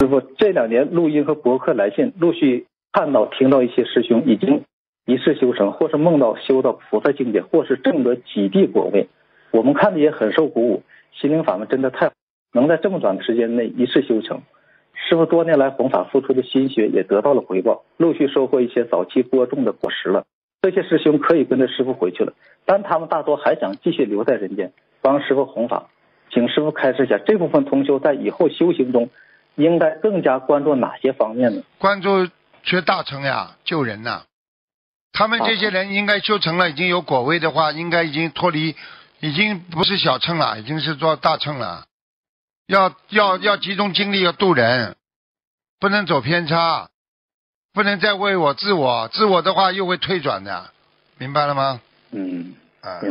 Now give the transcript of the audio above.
师傅这两年录音和博客来信陆续看到听到一些师兄已经一世修成，或是梦到修到菩萨境界，或是证得几地果位，我们看的也很受鼓舞。心灵法门真的太能在这么短的时间内一世修成，师傅多年来弘法付出的心血也得到了回报，陆续收获一些早期播种的果实了。这些师兄可以跟着师傅回去了，但他们大多还想继续留在人间帮师傅弘法，请师傅开示一下这部分同修在以后修行中。应该更加关注哪些方面呢？关注学大乘呀，救人呐。他们这些人应该修成了已经有果位的话，应该已经脱离，已经不是小乘了，已经是做大乘了。要要要集中精力要渡人，不能走偏差，不能再为我自我，自我的话又会退转的，明白了吗？嗯啊。